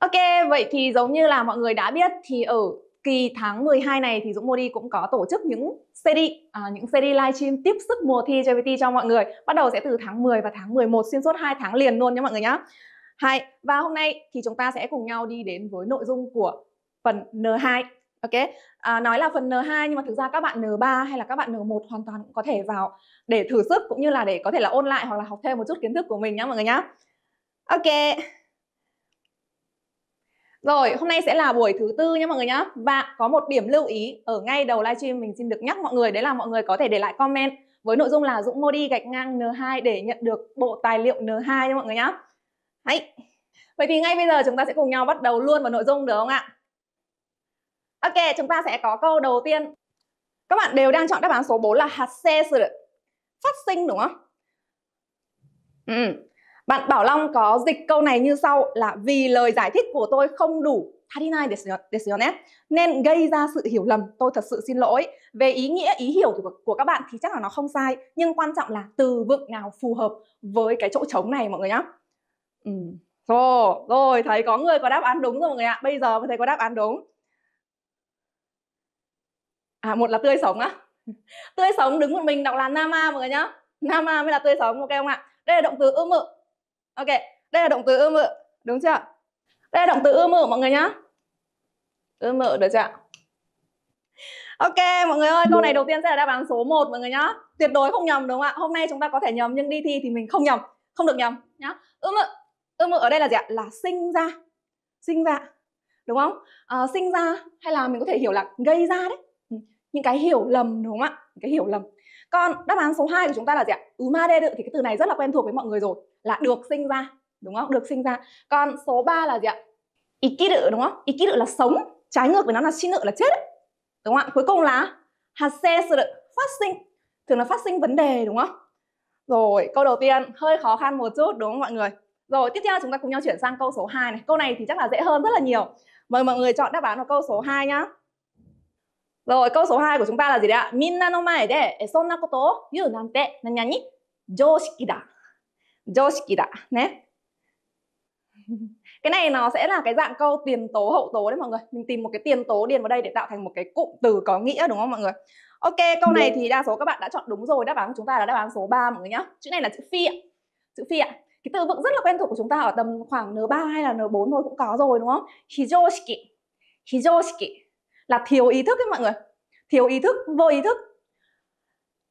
Ok, vậy thì giống như là mọi người đã biết thì ở kỳ tháng 12 này thì Dũng Modi cũng có tổ chức những series à, những series livestream tiếp sức mùa thi JVT cho mọi người. Bắt đầu sẽ từ tháng 10 và tháng 11 xuyên suốt 2 tháng liền luôn nhé mọi người nhé. Hai và hôm nay thì chúng ta sẽ cùng nhau đi đến với nội dung của phần N2. Ok, à, nói là phần N2 nhưng mà thực ra các bạn N3 hay là các bạn N1 hoàn toàn cũng có thể vào để thử sức cũng như là để có thể là ôn lại hoặc là học thêm một chút kiến thức của mình nhá mọi người nhá. Ok. Rồi, hôm nay sẽ là buổi thứ tư nha mọi người nhá. Và có một điểm lưu ý ở ngay đầu livestream mình xin được nhắc mọi người đấy là mọi người có thể để lại comment với nội dung là Dũng Modi gạch ngang N2 để nhận được bộ tài liệu N2 nha mọi người nhá. Hãy. Vậy thì ngay bây giờ chúng ta sẽ cùng nhau bắt đầu luôn vào nội dung được không ạ? Ok, chúng ta sẽ có câu đầu tiên. Các bạn đều đang chọn đáp án số 4 là hạt xe sự phát sinh đúng không? Ừ. Bạn Bảo Long có dịch câu này như sau là vì lời giải thích của tôi không đủ 39 nên gây ra sự hiểu lầm. Tôi thật sự xin lỗi. Về ý nghĩa, ý hiểu của, của các bạn thì chắc là nó không sai. Nhưng quan trọng là từ vựng nào phù hợp với cái chỗ trống này mọi người nhá. Ừ. Rồi, rồi, thấy có người có đáp án đúng rồi mọi người ạ. Bây giờ mới thấy có đáp án đúng. À, một là tươi sống á. tươi sống đứng một mình đọc là Nama mọi người nhá. Nama mới là tươi sống, ok không ạ? Đây là động từ ư mự Ok, đây là động từ ưa mự, đúng chưa? Đây là động từ ưa mự mọi người nhá. Ưa mự được chưa? Ok, mọi người ơi, câu này đầu tiên sẽ là đáp án số 1 mọi người nhá. Tuyệt đối không nhầm đúng không ạ? Hôm nay chúng ta có thể nhầm nhưng đi thi thì mình không nhầm, không được nhầm nhá. Ưa mự, ưa mự ở đây là gì ạ? Là sinh ra. Sinh ra. Đúng không? À, sinh ra hay là mình có thể hiểu là gây ra đấy. Ừ, những cái hiểu lầm đúng không ạ? Những cái hiểu lầm còn đáp án số 2 của chúng ta là gì ạ? Umare ừ, thì cái từ này rất là quen thuộc với mọi người rồi, là được sinh ra, đúng không? Được sinh ra. Còn số 3 là gì ạ? Ikiru đúng không? Ikiru là sống, trái ngược với nó là shinu là chết. Đúng không ạ? Cuối cùng là hase phát sinh. Thường là phát sinh vấn đề đúng không? Rồi, câu đầu tiên hơi khó khăn một chút đúng không mọi người? Rồi, tiếp theo chúng ta cùng nhau chuyển sang câu số 2 này. Câu này thì chắc là dễ hơn rất là nhiều. Mời mọi người chọn đáp án vào câu số 2 nhá. Rồi, câu số 2 của chúng ta là gì đấy ạ? Minna no mae de e sonna koto o yuu nante nanyani joshiki da. Joshiki da, nhé. Cái này nó sẽ là cái dạng câu tiền tố hậu tố đấy mọi người. Mình tìm một cái tiền tố điền vào đây để tạo thành một cái cụm từ có nghĩa đúng không mọi người? Ok, câu này thì đa số các bạn đã chọn đúng rồi. Đáp án của chúng ta là đáp án số 3 mọi người nhá. Chữ này là chữ phi ạ. Chữ phi ạ. Cái từ vựng rất là quen thuộc của chúng ta ở tầm khoảng N3 hay là N4 thôi cũng có rồi đúng không? Hijoshiki. Hijoshiki là thiếu ý thức ấy mọi người thiếu ý thức vô ý thức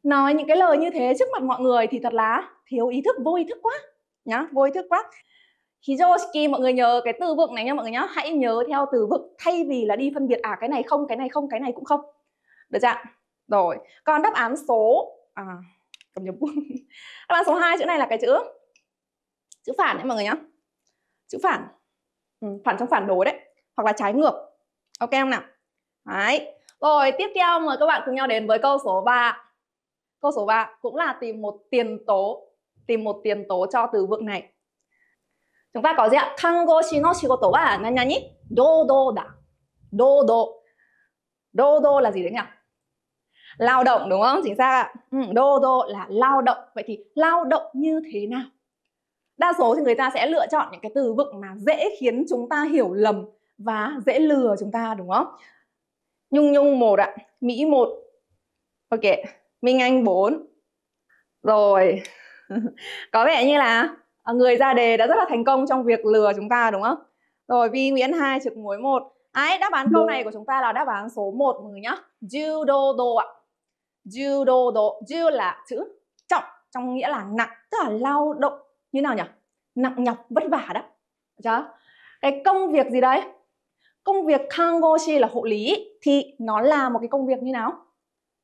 nói những cái lời như thế trước mặt mọi người thì thật là thiếu ý thức vô ý thức quá nhá vô ý thức quá Hijoshiki mọi người nhớ cái từ vựng này nha mọi người nhá hãy nhớ theo từ vựng thay vì là đi phân biệt à cái này không cái này không cái này cũng không được chưa rồi còn đáp án số à cầm nhầm đáp án số 2 chữ này là cái chữ chữ phản đấy mọi người nhá chữ phản ừ, phản trong phản đối đấy hoặc là trái ngược ok không nào Đấy. Rồi tiếp theo mời các bạn cùng nhau đến với câu số 3 Câu số 3 cũng là tìm một tiền tố Tìm một tiền tố cho từ vựng này Chúng ta có gì ạ? Kangoshi no shigoto wa nanyani? Dodo da Dodo Dodo là gì đấy nhỉ? Lao động đúng không? Chính xác ạ ừ, Dodo là lao động Vậy thì lao động như thế nào? Đa số thì người ta sẽ lựa chọn những cái từ vựng mà dễ khiến chúng ta hiểu lầm và dễ lừa chúng ta đúng không? Nhung Nhung một ạ, Mỹ một Ok, Minh Anh 4 Rồi, có vẻ như là à, người ra đề đã rất là thành công trong việc lừa chúng ta đúng không? Rồi, Vi Nguyễn 2 trực muối 1 ấy đáp án câu này của chúng ta là đáp án số 1 mọi người nhá Judo do ạ Judo do, ju là chữ trọng Trong nghĩa là nặng, tức là lao động Như nào nhỉ? Nặng nhọc, vất vả đó Được chưa? Cái công việc gì đấy? Công việc kangoshi là hộ lý thì nó là một cái công việc như nào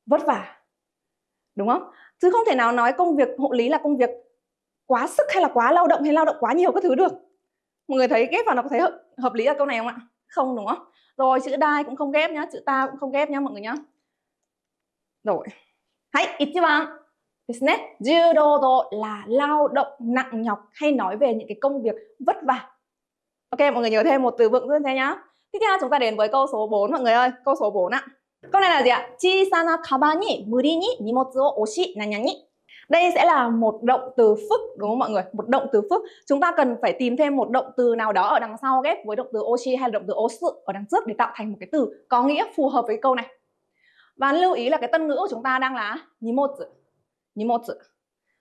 vất vả đúng không chứ không thể nào nói công việc hộ lý là công việc quá sức hay là quá lao động hay lao động quá nhiều các thứ được mọi người thấy ghép vào nó có thấy hợp, hợp lý là câu này không ạ không đúng không rồi chữ đai cũng không ghép nhá chữ ta cũng không ghép nhá mọi người nhá rồi hãy ít chứ bạn là lao động nặng nhọc hay nói về những cái công việc vất vả. Ok, mọi người nhớ thêm một từ vựng nữa nhé nhá. Tiếp theo chúng ta đến với câu số 4 mọi người ơi, câu số 4 ạ. Câu này là gì ạ? Chi sana kaba ni muri ni nimotsu o oshi nanyani. Đây sẽ là một động từ phức đúng không mọi người? Một động từ phức. Chúng ta cần phải tìm thêm một động từ nào đó ở đằng sau ghép với động từ oshi hay là động từ osu ở đằng trước để tạo thành một cái từ có nghĩa phù hợp với câu này. Và lưu ý là cái tân ngữ của chúng ta đang là nimotsu. Nimotsu.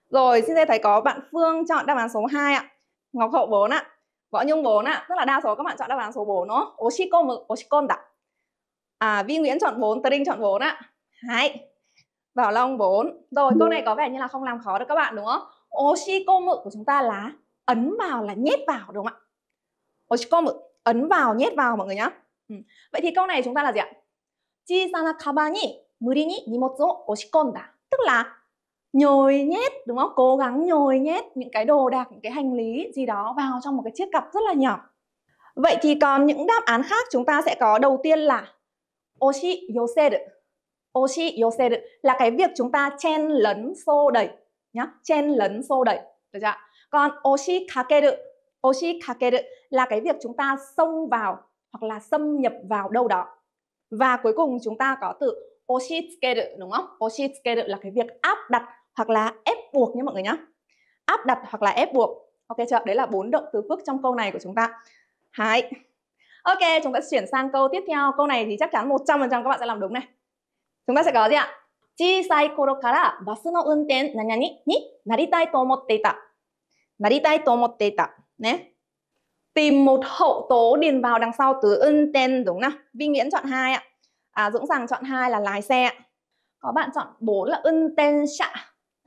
Rồi, xin thấy có bạn Phương chọn đáp án số 2 ạ. Ngọc Hậu 4 ạ bọn nhung 4 ạ Rất là đa số các bạn chọn đáp án số 4 đúng không? Oshiko Oshikon đã À Vi Nguyễn chọn 4, Tring chọn bốn ạ Hai Bảo Long bốn Rồi câu này có vẻ như là không làm khó được các bạn đúng không? Oshiko mự của chúng ta là ấn vào là nhét vào đúng không ạ? Oshiko mự ấn vào nhét vào mọi người nhá ừ. Vậy thì câu này chúng ta là gì ạ? Chisana kabani muri ni ni nimotsu o oshikonda Tức là nhồi nhét đúng không cố gắng nhồi nhét những cái đồ đạc những cái hành lý gì đó vào trong một cái chiếc cặp rất là nhỏ vậy thì còn những đáp án khác chúng ta sẽ có đầu tiên là oshi yoseru oshi yoseru là cái việc chúng ta chen lấn xô đẩy nhá chen lấn xô đẩy được chưa còn oshi kakeru oshi kakeru là cái việc chúng ta xông vào hoặc là xâm nhập vào đâu đó và cuối cùng chúng ta có từ oshi oshitsukeru đúng không oshi oshitsukeru là cái việc áp đặt hoặc là ép buộc nhé mọi người nhé áp đặt hoặc là ép buộc ok chưa đấy là bốn động từ phức trong câu này của chúng ta hãy ok chúng ta chuyển sang câu tiếp theo câu này thì chắc chắn 100% các bạn sẽ làm đúng này chúng ta sẽ có gì ạ kara bus no unten ni tìm một hậu tố điền vào đằng sau từ ưng tên đúng không? Vi Nguyễn chọn hai ạ. À, Dũng rằng chọn hai là lái xe. Có bạn chọn bốn là ưng tên xạ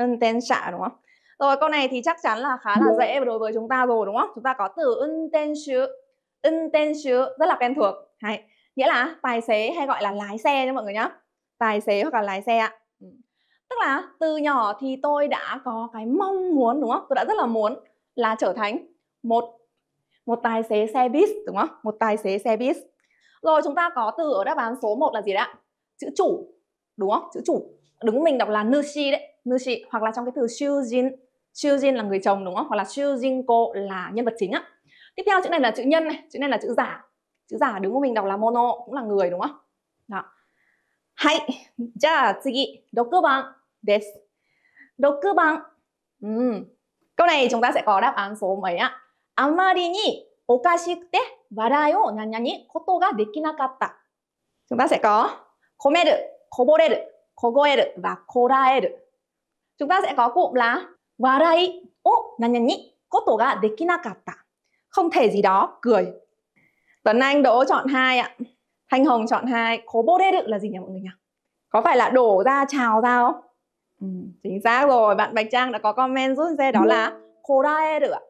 intention đúng không rồi câu này thì chắc chắn là khá là dễ đối với chúng ta rồi đúng không chúng ta có từ intention intention rất là quen thuộc hay nghĩa là tài xế hay gọi là lái xe nha mọi người nhá tài xế hoặc là lái xe ạ tức là từ nhỏ thì tôi đã có cái mong muốn đúng không tôi đã rất là muốn là trở thành một một tài xế xe bus đúng không một tài xế xe bus. rồi chúng ta có từ ở đáp án số 1 là gì đấy ạ chữ chủ đúng không chữ chủ đứng mình đọc là nushi đấy nushi hoặc là trong cái từ shujin shujin là người chồng đúng không hoặc là shujinko là nhân vật chính á tiếp theo chữ này là chữ nhân này chữ này là chữ giả chữ giả đứng của mình đọc là mono cũng là người đúng không đó hay ja tsugi dokuban desu dokuban ừ. câu này chúng ta sẽ có đáp án số mấy ạ amari chúng ta sẽ có komeru 凍える và こらえる. Chúng ta sẽ có cụm là 笑いを何々ことができなかった. Không thể gì đó, cười. Tuấn Anh Đỗ chọn hai ạ. Thanh Hồng chọn hai. đê こぼれる là gì nhỉ mọi người nhỉ? Có phải là đổ ra, trào ra không? Ừ, chính xác rồi, bạn Bạch Trang đã có comment rút ra đó là こらえる ạ.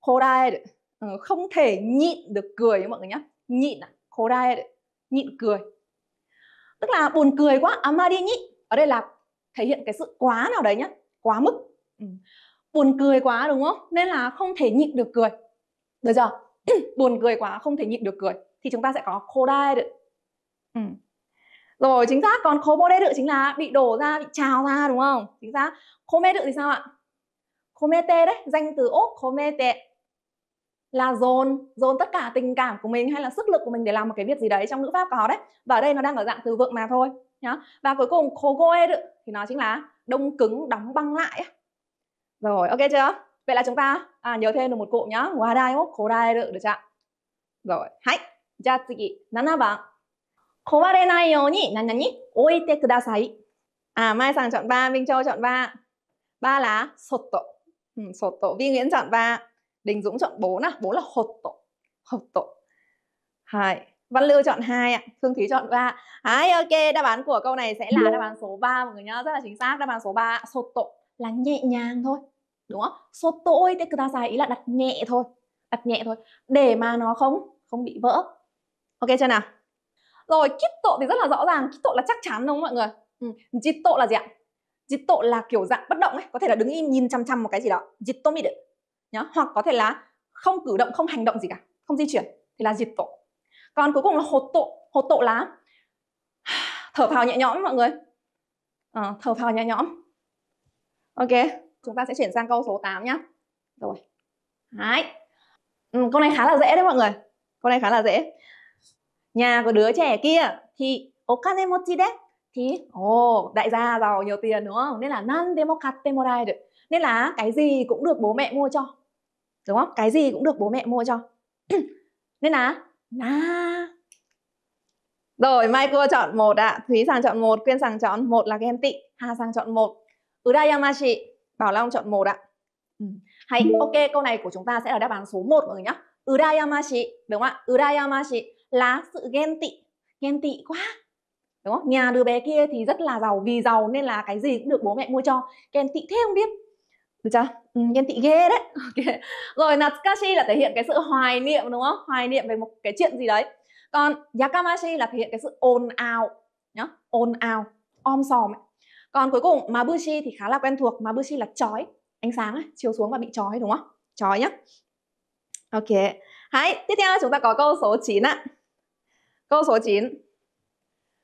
こらえる. Ừ, không thể nhịn được cười nhé mọi người nhé. Nhịn à? こらえる. Nhịn cười tức là buồn cười quá à mà đi nhỉ ở đây là thể hiện cái sự quá nào đấy nhá quá mức ừ. buồn cười quá đúng không nên là không thể nhịn được cười được giờ buồn cười quá không thể nhịn được cười thì chúng ta sẽ có khô đai được ừ. rồi chính xác còn khô bô đê chính là bị đổ ra bị trào ra đúng không chính xác khô mê đự thì sao ạ khô mê tê đấy danh từ ốc khô mê tê là dồn dồn tất cả tình cảm của mình hay là sức lực của mình để làm một cái việc gì đấy trong ngữ pháp có đấy và ở đây nó đang ở dạng từ vựng mà thôi nhá và cuối cùng kogoe thì nó chính là đông cứng đóng băng lại rồi ok chưa vậy là chúng ta à, nhớ thêm được một cụm nhá wadai wo korai được được chưa rồi hãy じゃあ次7番壊れないように何々置いてください dạ, à mai sàng chọn ba. minh châu chọn ba. ba là sotto ừ, sotto vi nguyễn chọn ba. Đình Dũng chọn bố à? bố là hột hột tổ, tổ. Hai. Văn Lưu chọn hai ạ, Phương Thúy chọn ba. Đấy, ok, đáp án của câu này sẽ là đáp án số 3 mọi người nhá, rất là chính xác. Đáp án số 3 tổ là nhẹ nhàng thôi. Đúng không? Sột tổ Soto ơi, ta kudasai ý là đặt nhẹ thôi. Đặt nhẹ thôi để mà nó không không bị vỡ. Ok chưa nào? Rồi, tổ thì rất là rõ ràng, tổ là chắc chắn đúng không mọi người? Ừ, jitto là gì ạ? Jitto là kiểu dạng bất động ấy, có thể là đứng im nhìn chăm chăm một cái gì đó. Jitto được nhá hoặc có thể là không cử động không hành động gì cả không di chuyển thì là diệt tổ còn cuối cùng là hột tộ hột tộ là thở phào nhẹ nhõm mọi người à, thở phào nhẹ nhõm ok chúng ta sẽ chuyển sang câu số 8 nhá rồi Đấy. Ừ, câu này khá là dễ đấy mọi người câu này khá là dễ nhà của đứa trẻ kia thì okane mochi de thì ồ oh, đại gia giàu nhiều tiền đúng không nên là nan demokatte morai được nên là cái gì cũng được bố mẹ mua cho đúng không cái gì cũng được bố mẹ mua cho nên là na rồi mai cô chọn một ạ à. thúy sàng chọn một quyên sàng chọn một là ghen tị hà sàng chọn một udayamashi bảo long chọn một ạ à. hay ok câu này của chúng ta sẽ là đáp án số 1 mọi người nhá udayamashi đúng không ạ udayamashi là sự ghen tị ghen tị quá đúng không nhà đứa bé kia thì rất là giàu vì giàu nên là cái gì cũng được bố mẹ mua cho ghen tị thế không biết được chưa ừ, nhân tị ghê đấy okay. rồi natsukashi là thể hiện cái sự hoài niệm đúng không hoài niệm về một cái chuyện gì đấy còn yakamashi là thể hiện cái sự ồn ào nhá ồn ào om sòm ấy. còn cuối cùng mabushi thì khá là quen thuộc mabushi là chói ánh sáng ấy, chiếu xuống và bị chói đúng không chói nhá ok hãy tiếp theo chúng ta có câu số 9 ạ câu số 9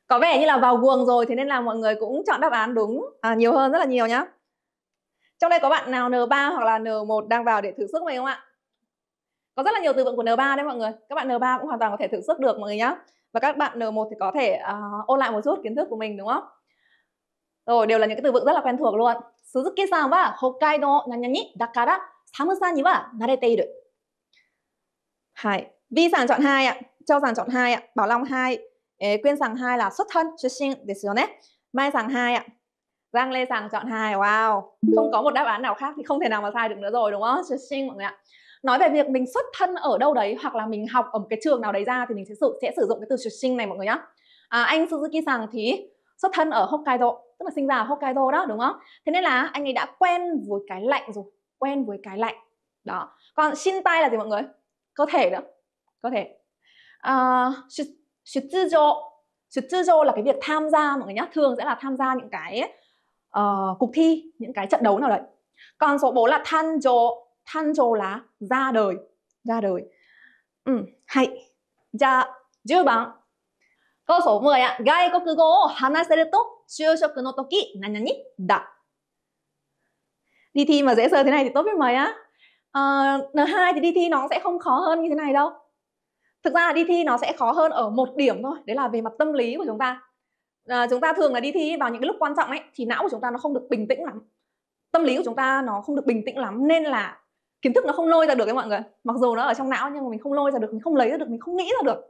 có vẻ như là vào guồng rồi thế nên là mọi người cũng chọn đáp án đúng à, nhiều hơn rất là nhiều nhá trong đây có bạn nào N3 hoặc là N1 đang vào để thử sức mày không ạ? Có rất là nhiều từ vựng của N3 đấy mọi người. Các bạn N3 cũng hoàn toàn có thể thử sức được mọi người nhé. Và các bạn N1 thì có thể uh, ôn lại một chút kiến thức của mình đúng không? Rồi, đều là những cái từ vựng rất là quen thuộc luôn. Suzuki-san wa Hokkaido nanyani dakara samusan ni wa narete iru. Hai. Vi sản chọn hai ạ. Châu sản chọn hai ạ. Bảo Long hai. Quyên sản hai là xuất thân, xuất sinh, desu ne. Mai sản hai ạ. Giang Lê Sàng chọn hai wow không có một đáp án nào khác thì không thể nào mà sai được nữa rồi đúng không Ching mọi người ạ nói về việc mình xuất thân ở đâu đấy hoặc là mình học ở một cái trường nào đấy ra thì mình sẽ sử, sẽ sử dụng cái từ sinh này mọi người nhá à, anh Suzuki Sàng thì xuất thân ở Hokkaido tức là sinh ra ở Hokkaido đó đúng không thế nên là anh ấy đã quen với cái lạnh rồi quen với cái lạnh đó còn Xin tay là gì mọi người cơ thể đó, cơ thể uh, à, shutsujo shutsujo là cái việc tham gia mọi người nhá thường sẽ là tham gia những cái ấy, uh, cuộc thi những cái trận đấu nào đấy còn số 4 là than than tanjo là ra đời ra đời ừ, hay ja dạ, 10番 câu số 10 ạ gai có cứ gỗ hanaseru to shushoku no toki nanani da đi thi mà dễ sơ thế này thì tốt biết mấy á ờ, N2 thì đi thi nó sẽ không khó hơn như thế này đâu Thực ra đi thi nó sẽ khó hơn ở một điểm thôi Đấy là về mặt tâm lý của chúng ta à, chúng ta thường là đi thi vào những cái lúc quan trọng ấy thì não của chúng ta nó không được bình tĩnh lắm tâm lý của chúng ta nó không được bình tĩnh lắm nên là kiến thức nó không lôi ra được đấy mọi người mặc dù nó ở trong não nhưng mà mình không lôi ra được mình không lấy ra được mình không nghĩ ra được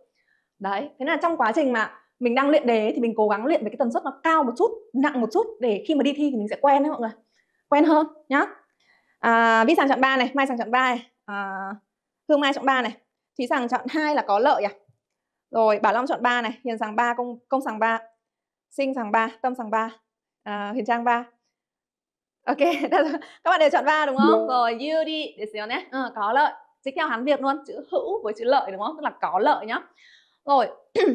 đấy thế là trong quá trình mà mình đang luyện đề thì mình cố gắng luyện với cái tần suất nó cao một chút nặng một chút để khi mà đi thi thì mình sẽ quen đấy mọi người quen hơn nhá à, vi sàng chọn 3 này mai sàng chọn ba này à, hương mai chọn 3 này thúy sàng chọn 2 là có lợi à rồi bảo long chọn 3 này hiền sàng 3 công công sàng 3 Sinh sàng 3, Tâm sàng 3, à, Huyền Trang 3. Ok, các bạn đều chọn 3 đúng không? Rồi, you đi, để xíu nhé. Ừ, có lợi. dịch theo hán Việt luôn, chữ hữu với chữ lợi đúng không? Tức là có lợi nhá. Rồi,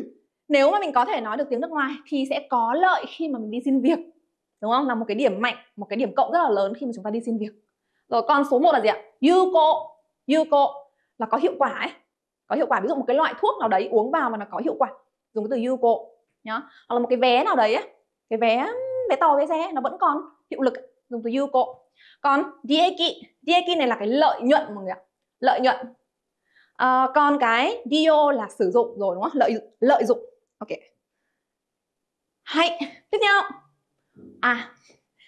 nếu mà mình có thể nói được tiếng nước ngoài thì sẽ có lợi khi mà mình đi xin việc. Đúng không? Là một cái điểm mạnh, một cái điểm cộng rất là lớn khi mà chúng ta đi xin việc. Rồi con số 1 là gì ạ? Yuko. Yuko là có hiệu quả ấy. Có hiệu quả ví dụ một cái loại thuốc nào đấy uống vào mà nó có hiệu quả. Dùng cái từ yuko nhá hoặc là một cái vé nào đấy á, cái vé vé tàu vé xe nó vẫn còn hiệu lực dùng từ yuko còn dieki dieki này là cái lợi nhuận mọi người ạ lợi nhuận à, còn cái dio là sử dụng rồi đúng không lợi lợi dụng ok hay tiếp theo à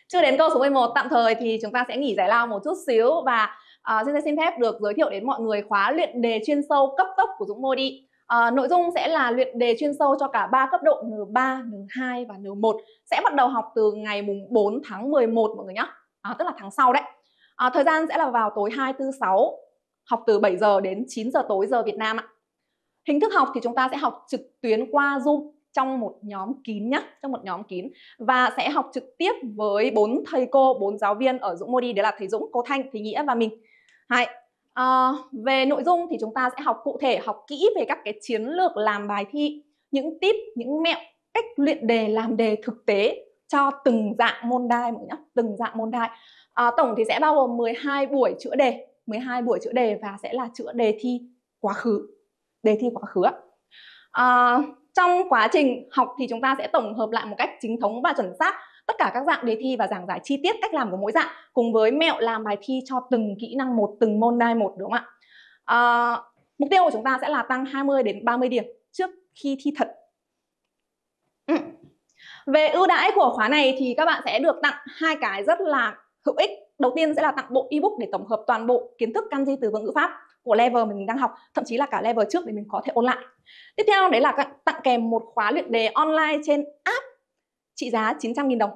chưa đến câu số 11 tạm thời thì chúng ta sẽ nghỉ giải lao một chút xíu và uh, xin xin phép được giới thiệu đến mọi người khóa luyện đề chuyên sâu cấp tốc của Dũng Mô đi. À, nội dung sẽ là luyện đề chuyên sâu cho cả ba cấp độ N3, N2 và N1 sẽ bắt đầu học từ ngày mùng 4 tháng 11 mọi người nhé, à, ờ, tức là tháng sau đấy. À, thời gian sẽ là vào tối 2, 4, 6, học từ 7 giờ đến 9 giờ tối giờ Việt Nam ạ. Hình thức học thì chúng ta sẽ học trực tuyến qua Zoom trong một nhóm kín nhé, trong một nhóm kín và sẽ học trực tiếp với bốn thầy cô, bốn giáo viên ở Dũng Modi đấy là thầy Dũng, cô Thanh, thầy Nghĩa và mình. Hai, À, về nội dung thì chúng ta sẽ học cụ thể, học kỹ về các cái chiến lược làm bài thi, những tip, những mẹo, cách luyện đề, làm đề thực tế cho từng dạng môn đai mọi nhá, từng dạng môn đai. À, tổng thì sẽ bao gồm 12 buổi chữa đề, 12 buổi chữa đề và sẽ là chữa đề thi quá khứ, đề thi quá khứ. À, trong quá trình học thì chúng ta sẽ tổng hợp lại một cách chính thống và chuẩn xác tất cả các dạng đề thi và giảng giải chi tiết cách làm của mỗi dạng cùng với mẹo làm bài thi cho từng kỹ năng một từng môn đai một đúng không ạ à, mục tiêu của chúng ta sẽ là tăng 20 đến 30 điểm trước khi thi thật ừ. về ưu đãi của khóa này thì các bạn sẽ được tặng hai cái rất là hữu ích đầu tiên sẽ là tặng bộ ebook để tổng hợp toàn bộ kiến thức căn kanji từ vựng ngữ pháp của level mình đang học thậm chí là cả level trước để mình có thể ôn lại tiếp theo đấy là tặng kèm một khóa luyện đề online trên app trị giá 900.000 đồng.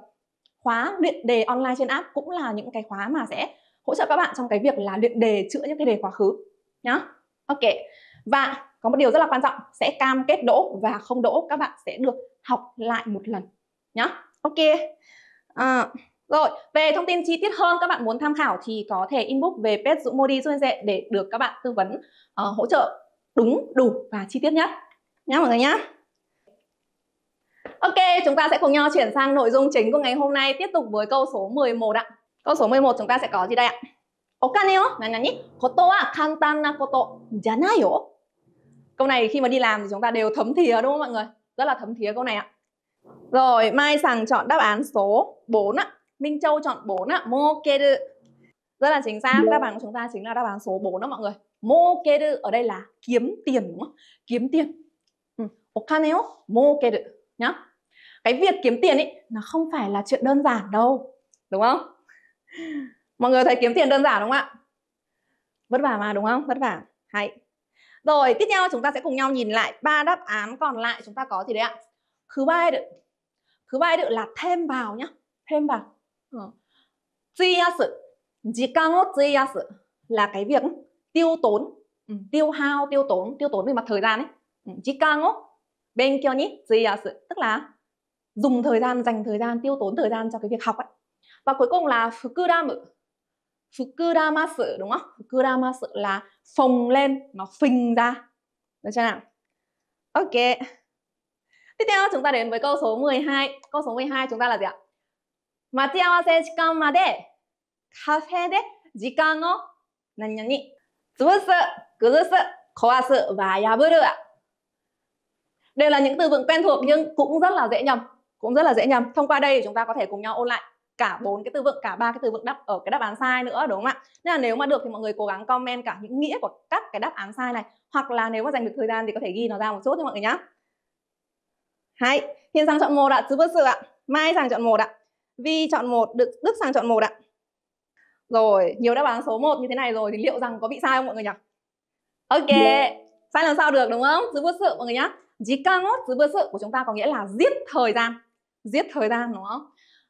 Khóa luyện đề online trên app cũng là những cái khóa mà sẽ hỗ trợ các bạn trong cái việc là luyện đề chữa những cái đề quá khứ nhá. Ok. Và có một điều rất là quan trọng sẽ cam kết đỗ và không đỗ các bạn sẽ được học lại một lần nhá. Ok. À, rồi, về thông tin chi tiết hơn các bạn muốn tham khảo thì có thể inbox về page Dũng Modi Dũng Dệ để được các bạn tư vấn uh, hỗ trợ đúng, đủ và chi tiết nhất. Nhá mọi người nhá. Ok, chúng ta sẽ cùng nhau chuyển sang nội dung chính của ngày hôm nay tiếp tục với câu số 11 ạ. Câu số 11 chúng ta sẽ có gì đây ạ? Okane wo nanani? Koto wa kantan na janai yo. Câu này khi mà đi làm thì chúng ta đều thấm thía đúng không mọi người? Rất là thấm thía câu này ạ. Rồi, Mai Sàng chọn đáp án số 4 ạ. Minh Châu chọn 4 ạ. Mokeru. Rất là chính xác, đáp án của chúng ta chính là đáp án số 4 đó mọi người. Mokeru ở đây là kiếm tiền đúng không? Kiếm tiền. Ừ. Okane nhá cái việc kiếm tiền ấy nó không phải là chuyện đơn giản đâu đúng không mọi người thấy kiếm tiền đơn giản đúng không ạ vất vả mà đúng không vất vả hay rồi tiếp theo chúng ta sẽ cùng nhau nhìn lại ba đáp án còn lại chúng ta có gì đấy ạ thứ ba được thứ ba được là thêm vào nhá thêm vào zuyasu ờ. jikan chi zuyasu là cái việc tiêu tốn ừ, tiêu hao tiêu tốn tiêu tốn về mặt thời gian ấy ừ, jikan wo bên kia nhỉ à, tức là dùng thời gian dành thời gian tiêu tốn thời gian cho cái việc học ấy và cuối cùng là fukuramu fukuramasu đúng không fukuramasu là phồng lên nó phình ra được chưa nào ok tiếp theo chúng ta đến với câu số 12 câu số 12 chúng ta là gì ạ cafe và 待ち合わせ時間までカフェで時間を何々潰す崩す壊す và 破る đều là những từ vựng quen thuộc nhưng cũng rất là dễ nhầm cũng rất là dễ nhầm thông qua đây thì chúng ta có thể cùng nhau ôn lại cả bốn cái từ vựng cả ba cái từ vựng đáp ở cái đáp án sai nữa đúng không ạ nên là nếu mà được thì mọi người cố gắng comment cả những nghĩa của các cái đáp án sai này hoặc là nếu mà dành được thời gian thì có thể ghi nó ra một chút cho mọi người nhá hay hiền sang chọn một ạ chứ bất sự ạ mai sang chọn một ạ vi chọn một đức đức sang chọn một ạ rồi nhiều đáp án số 1 như thế này rồi thì liệu rằng có bị sai không mọi người nhỉ ok dạ. sai làm sao được đúng không chứ bất sự mọi người nhá 지강어 zubơ sự của chúng ta có nghĩa là giết thời gian giết thời gian đúng không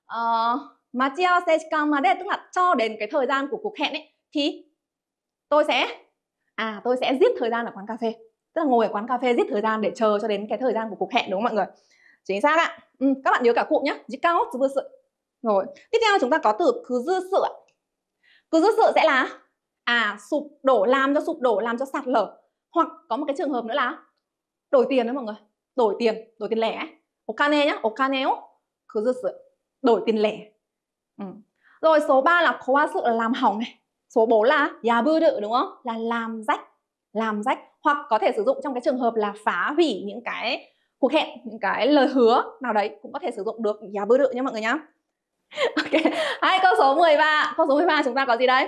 ờ, mà chiao mà kamade tức là cho đến cái thời gian của cuộc hẹn ấy thì tôi sẽ à tôi sẽ giết thời gian ở quán cà phê tức là ngồi ở quán cà phê giết thời gian để chờ cho đến cái thời gian của cuộc hẹn đúng không mọi người chính xác ạ ừ, các bạn nhớ cả cụm nhé jikan hot dư sự rồi tiếp theo chúng ta có từ cứ dư sự cứ dư sự sẽ là à sụp đổ làm cho sụp đổ làm cho sạt lở hoặc có một cái trường hợp nữa là đổi tiền đấy mọi người đổi tiền đổi tiền lẻ o kane nhá o kane o kuzusu đổi tiền lẻ ừ. rồi số 3 là khóa sự là làm hỏng này số 4 là yabu đự đúng không là làm rách làm rách hoặc có thể sử dụng trong cái trường hợp là phá hủy những cái cuộc hẹn những cái lời hứa nào đấy cũng có thể sử dụng được yabu đự nhá mọi người nhá ok hai câu số 13 câu số 13 chúng ta có gì đấy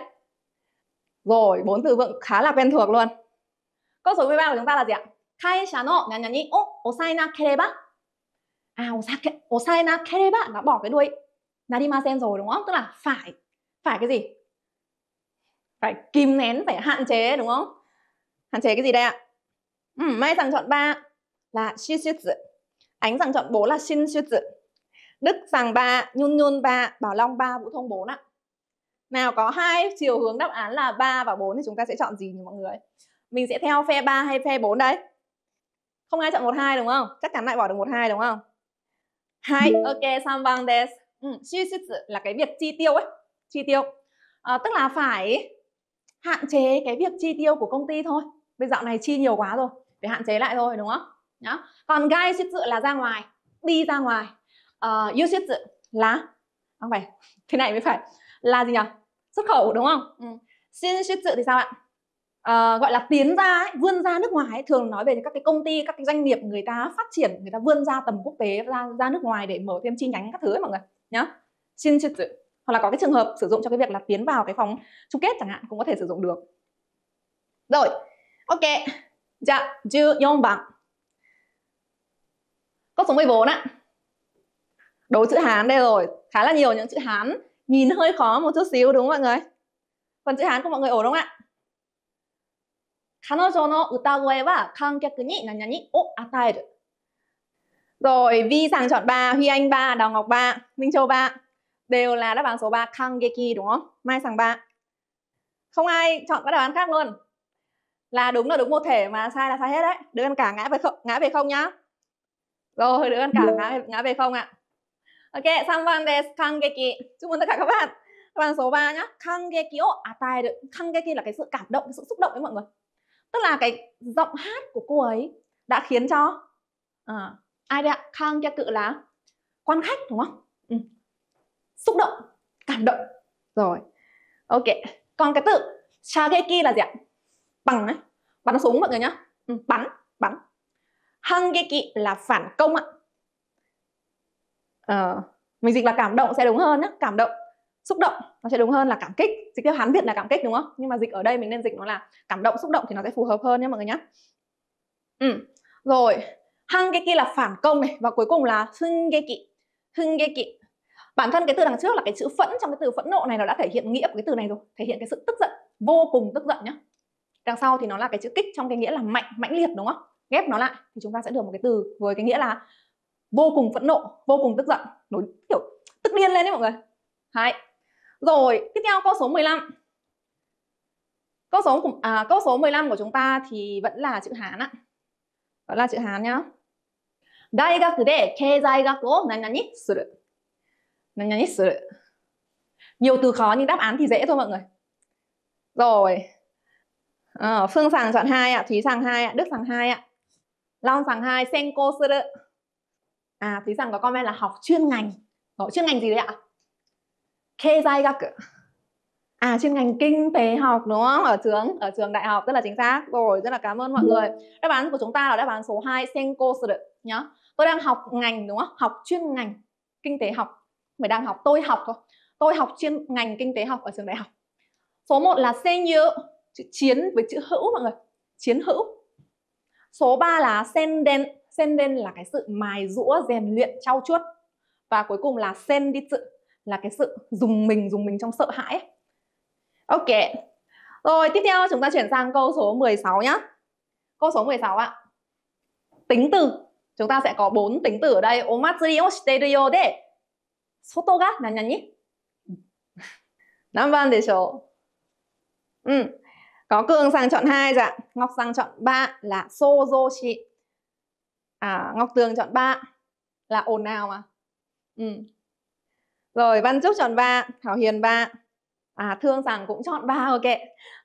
rồi bốn từ vựng khá là quen thuộc luôn câu số 13 của chúng ta là gì ạ 会社の何々を抑えなければ、à, 抑えなければ, nó bỏ cái đuôi narimasen rồi đúng không? Tức là phải, phải cái gì? Phải kìm nén, phải hạn chế đúng không? Hạn chế cái gì đây ạ? Ừ, may rằng chọn 3 là xin xin dự. Ánh rằng chọn 4 là xin xin dự. Đức rằng 3, Nhun Nhun 3, Bảo Long 3, Vũ Thông 4 ạ. Nào có hai chiều hướng đáp án là 3 và 4 thì chúng ta sẽ chọn gì nhỉ mọi người? Mình sẽ theo phe 3 hay phe 4 đây? không ai chọn một hai đúng không chắc chắn lại bỏ được một hai đúng không hai ừ. ok bang des ừ, là cái việc chi tiêu ấy chi tiêu à, tức là phải hạn chế cái việc chi tiêu của công ty thôi bây dạo này chi nhiều quá rồi phải hạn chế lại thôi đúng không Đó. còn gai siết dự là ra ngoài đi ra ngoài uh, ờ, yêu siết dự là không phải thế này mới phải là gì nhỉ xuất khẩu đúng không ừ. xin siết dự thì sao ạ uh, gọi là tiến ra ấy, vươn ra nước ngoài ấy, thường nói về các cái công ty các cái doanh nghiệp người ta phát triển người ta vươn ra tầm quốc tế ra ra nước ngoài để mở thêm chi nhánh các thứ ấy mọi người nhá xin chữ hoặc là có cái trường hợp sử dụng cho cái việc là tiến vào cái phòng chung kết chẳng hạn cũng có thể sử dụng được rồi ok dạ dư yong bằng câu số 14 ạ đố chữ hán đây rồi khá là nhiều những chữ hán nhìn hơi khó một chút xíu đúng không mọi người phần chữ hán của mọi người ổn không ạ 彼女の歌声は観客に何々を与える。Rồi Vi Sàng chọn 3, Huy Anh 3, Đào Ngọc 3, Minh Châu 3 Đều là đáp án số 3 geki đúng không? Mai Sàng 3 Không ai chọn các đáp án khác luôn Là đúng là đúng một thể mà sai là sai hết đấy Đứa ăn cả ngã về không, ngã về không nhá Rồi đứa ăn cả ngã về, ngã về không ạ à. Ok, Samvan desu geki Chúc mừng tất cả các bạn Đáp án số 3 nhá Kangeki o atai được geki là cái sự cảm động, cái sự xúc động với mọi người tức là cái giọng hát của cô ấy đã khiến cho à, ai đấy ạ khang cho cự là quan khách đúng không ừ. xúc động cảm động rồi ok còn cái từ shageki là gì ạ bằng đấy bắn súng mọi người nhá ừ, bắn bắn hangeki là phản công ạ à, mình dịch là cảm động sẽ đúng hơn nhé cảm động xúc động nó sẽ đúng hơn là cảm kích dịch theo hán việt là cảm kích đúng không nhưng mà dịch ở đây mình nên dịch nó là cảm động xúc động thì nó sẽ phù hợp hơn nhé mọi người nhé ừ. rồi hăng cái kia là phản công này và cuối cùng là hưng cái kỵ hưng cái kỵ bản thân cái từ đằng trước là cái chữ phẫn trong cái từ phẫn nộ này nó đã thể hiện nghĩa của cái từ này rồi thể hiện cái sự tức giận vô cùng tức giận nhá đằng sau thì nó là cái chữ kích trong cái nghĩa là mạnh mãnh liệt đúng không ghép nó lại thì chúng ta sẽ được một cái từ với cái nghĩa là vô cùng phẫn nộ vô cùng tức giận nối kiểu tức điên lên đấy mọi người hai rồi, tiếp theo câu số 15. Câu số à, câu số 15 của chúng ta thì vẫn là chữ Hán ạ. Vẫn là chữ Hán nhá. Đại học de keizai gaku o nani suru. Nani suru. Nhiều từ khó nhưng đáp án thì dễ thôi mọi người. Rồi. À, Phương sàng chọn 2 ạ, Thúy sàng 2 ạ, Đức sàng 2 ạ. Long sàng 2, Senko suru. À, Thúy sàng có comment là học chuyên ngành. học chuyên ngành gì đấy ạ? à chuyên ngành kinh tế học đúng không ở trường ở trường đại học rất là chính xác rồi rất là cảm ơn mọi người đáp án của chúng ta là đáp án số 2 senko nhá tôi đang học ngành đúng không học chuyên ngành kinh tế học mới đang học tôi học thôi tôi học chuyên ngành kinh tế học ở trường đại học số 1 là senyu chữ chiến với chữ hữu mọi người chiến hữu số 3 là senden senden là cái sự mài rũa rèn luyện trau chuốt và cuối cùng là sen đi sự là cái sự dùng mình dùng mình trong sợ hãi ấy. Ok. Rồi tiếp theo chúng ta chuyển sang câu số 16 nhá. Câu số 16 ạ. Tính từ. Chúng ta sẽ có bốn tính từ ở đây. Omatsuri o shiteru yo de soto ga nanyani? Namban desho. Ừ. Có Cường sang chọn 2 dạ. Ngọc sang chọn 3 là sozoshi. À Ngọc Tường chọn 3 là ồn nào mà. Ừ, rồi Văn Trúc chọn 3, Thảo Hiền 3. À Thương rằng cũng chọn 3 ok.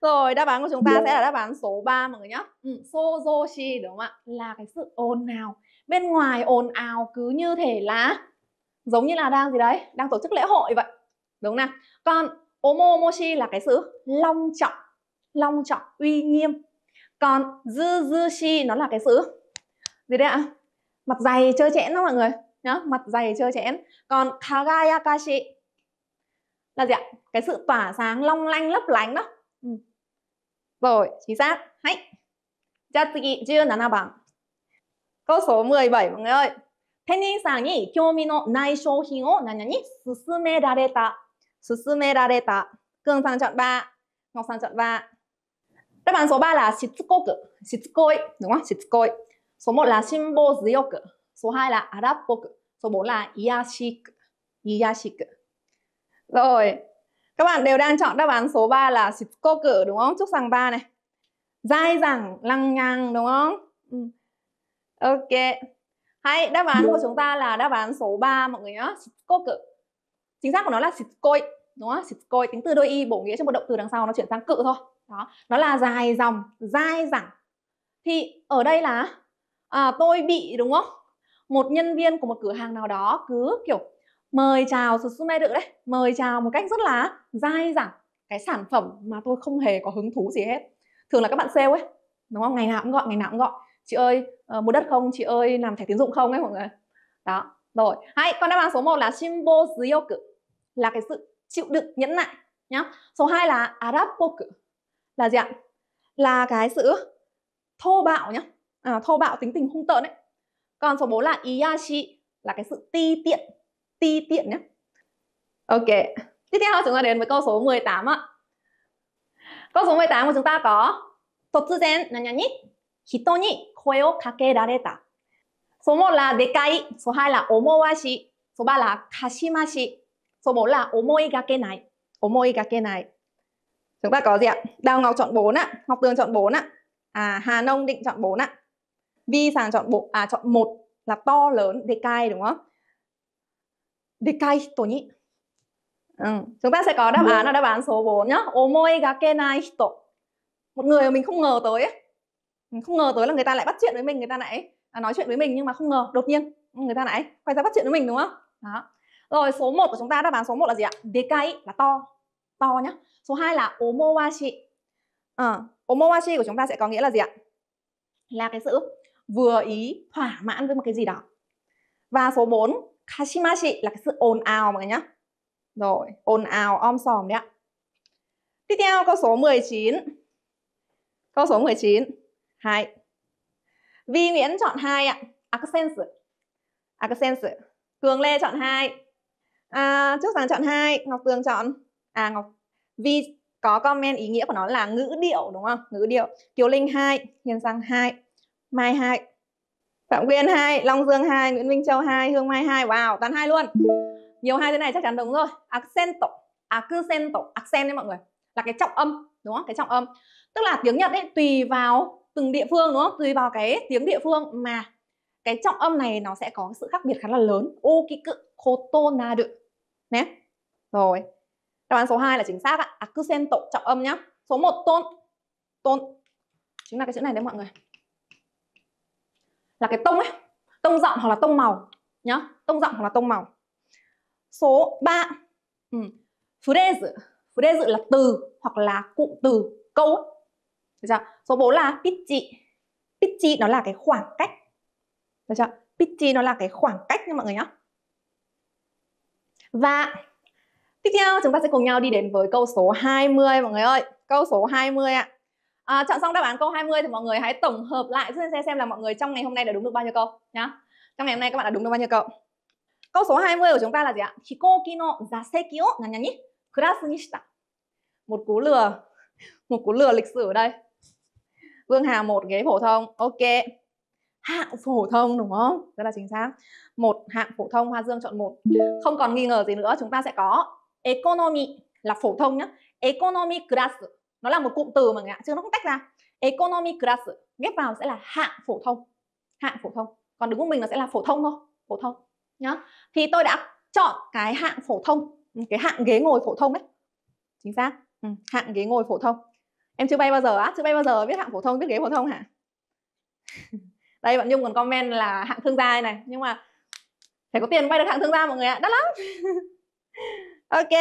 Rồi đáp án của chúng ta sẽ là đáp án số 3 mọi người nhá. Ừ, sozoshi đúng không ạ? Là cái sự ồn ào. Bên ngoài ồn ào cứ như thể là giống như là đang gì đấy, đang tổ chức lễ hội vậy. Đúng không nào? Còn omomoshi là cái sự long trọng, long trọng uy nghiêm. Còn zuzushi nó là cái sự gì đấy ạ? Mặt dày chơi chẽn đó mọi người nhá mặt dày chưa chẽn còn kagayakashi là gì ạ cái sự tỏa sáng long lanh lấp lánh đó ừ. rồi chính xác hãy jatsuki chưa là bằng câu số 17 mọi người ơi 店員さんに興味のない商品を何に勧められた勧められた Cường sang chọn 3 Ngọc sang chọn 3 Đáp án số 3 là shitsukoku Shitsukoi, đúng không? Shitsukoi Số 1 là shimbo zyoku số 2 là Arapok, số 4 là Yashik, Yashik. Rồi, các bạn đều đang chọn đáp án số 3 là Shikoku đúng không? Chúc rằng ba này. Dai dẳng lăng nhằng đúng không? Ừ. Ok. Hay, đáp án của chúng ta là đáp án số 3 mọi người nhá, Shikoku. Chính xác của nó là Shikoi, đúng không? Shikoi tính từ đôi y bổ nghĩa cho một động từ đằng sau nó chuyển sang cự thôi. Đó, nó là dài dòng, dai dẳng Thì ở đây là à, tôi bị đúng không? một nhân viên của một cửa hàng nào đó cứ kiểu mời chào Susume được đấy mời chào một cách rất là dai dẳng cái sản phẩm mà tôi không hề có hứng thú gì hết thường là các bạn sale ấy đúng không ngày nào cũng gọi ngày nào cũng gọi chị ơi ờ, mua đất không chị ơi làm thẻ tín dụng không ấy mọi người đó rồi hãy con đáp án số 1 là shimbo zyoku là cái sự chịu đựng nhẫn nại nhá số 2 là arapoku là gì ạ là cái sự thô bạo nhá à, thô bạo tính tình hung tợn ấy còn số 4 là iyashi à là cái sự ti tiện, ti tiện nhé. Ok. Tiếp theo chúng ta đến với câu số 18 ạ. Câu số 18 của chúng ta có totsuzen nanyani hito ni koe o kakerareta. Số 1 là dekai, số 2 là omowashi, à số 3 là kashimashi, số 4 là omoi gakenai. Omoi gakenai. Chúng ta có gì ạ? Đào Ngọc chọn 4 ạ, Ngọc Tường chọn 4 ạ. À Hà Nông Định chọn 4 ạ. Vi sàng chọn bộ à chọn một là to lớn dekai đúng không? Dekai hito ni. Ừ. Chúng ta sẽ có đáp án là đáp án số 4 nhá. Omoi ga kenai hito. Một người mà mình không ngờ tới Mình không ngờ tới là người ta lại bắt chuyện với mình, người ta lại à, nói chuyện với mình nhưng mà không ngờ đột nhiên ừ, người ta lại quay ra bắt chuyện với mình đúng không? Đó. Rồi số 1 của chúng ta đáp án số 1 là gì ạ? Dekai là to. To nhá. Số 2 là omowashi. À, ờ, omowashi của chúng ta sẽ có nghĩa là gì ạ? Là cái sự vừa ý thỏa mãn với một cái gì đó và số 4 kashimashi là cái sự ồn ào mọi người nhá rồi ồn ào om sòm đấy ạ tiếp theo câu số 19 câu số 19 hai Vi Nguyễn chọn hai ạ accent à, accent à, Cường Lê chọn hai à, Trúc Giang chọn hai Ngọc Tường chọn à Ngọc Vi có comment ý nghĩa của nó là ngữ điệu đúng không? Ngữ điệu. Kiều Linh hai Hiền Sang hai Mai 2 Phạm Quyên 2, Long Dương 2, Nguyễn Minh Châu 2, Hương Mai 2 Wow, toàn hai luôn Nhiều hai thế này chắc chắn đúng rồi Accento, accento, à, accent đấy mọi người Là cái trọng âm, đúng không? Cái trọng âm Tức là tiếng Nhật ấy tùy vào từng địa phương đúng không? Tùy vào cái tiếng địa phương mà cái trọng âm này nó sẽ có sự khác biệt khá là lớn Okiku kotonaru Nè Rồi Đáp án số 2 là chính xác ạ Accento, trọng âm nhá Số 1 tôn Tôn Chính là cái chữ này đấy mọi người là cái tông ấy tông giọng hoặc là tông màu nhá tông giọng hoặc là tông màu số 3 ừ. phrase phrase là từ hoặc là cụm từ câu được chưa? số 4 là pitchy pitchy nó là cái khoảng cách được chưa? pitchy nó là cái khoảng cách nha mọi người nhá và tiếp theo chúng ta sẽ cùng nhau đi đến với câu số 20 mọi người ơi câu số 20 ạ à à, chọn xong đáp án câu 20 thì mọi người hãy tổng hợp lại xem xem là mọi người trong ngày hôm nay đã đúng được bao nhiêu câu nhá trong ngày hôm nay các bạn đã đúng được bao nhiêu câu câu số 20 của chúng ta là gì ạ hikouki no zaseki o nanyani kurasu ni shita một cú lừa một cú lừa lịch sử ở đây Vương Hà một ghế phổ thông ok hạng phổ thông đúng không rất là chính xác một hạng phổ thông Hoa Dương chọn một không còn nghi ngờ gì nữa chúng ta sẽ có economy là phổ thông nhá economy class nó là một cụm từ mà người chứ nó không tách ra economy class ghép vào sẽ là hạng phổ thông hạng phổ thông còn đứng của mình nó sẽ là phổ thông thôi phổ thông nhá thì tôi đã chọn cái hạng phổ thông cái hạng ghế ngồi phổ thông đấy chính xác ừ, hạng ghế ngồi phổ thông em chưa bay bao giờ á chưa bay bao giờ biết hạng phổ thông biết ghế phổ thông hả đây bạn nhung còn comment là hạng thương gia này nhưng mà phải có tiền bay được hạng thương gia mọi người ạ đắt lắm ok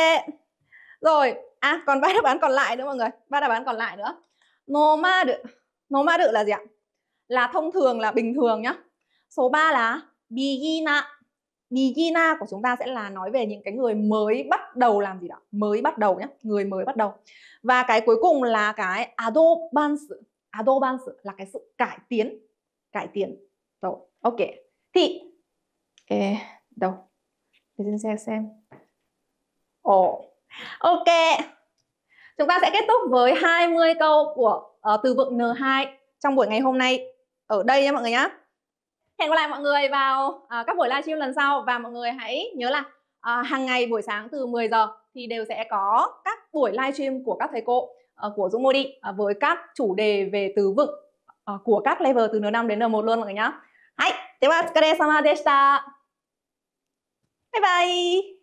rồi à còn ba đáp án còn lại nữa mọi người ba đáp án còn lại nữa noma được noma được là gì ạ là thông thường là bình thường nhá số 3 là bigina bigina của chúng ta sẽ là nói về những cái người mới bắt đầu làm gì đó mới bắt đầu nhá người mới bắt đầu và cái cuối cùng là cái adobance adobance là cái sự cải tiến cải tiến rồi ok thì Ê, đâu để xin xem xem ồ oh Ok. Chúng ta sẽ kết thúc với 20 câu của uh, từ vựng N2 trong buổi ngày hôm nay ở đây nha mọi người nhé. Hẹn gặp lại mọi người vào uh, các buổi livestream lần sau và mọi người hãy nhớ là uh, hàng ngày buổi sáng từ 10 giờ thì đều sẽ có các buổi livestream của các thầy cô uh, của Dũng Modi uh, với các chủ đề về từ vựng uh, của các level từ N5 đến N1 luôn mọi người nhé. Hãy, bye.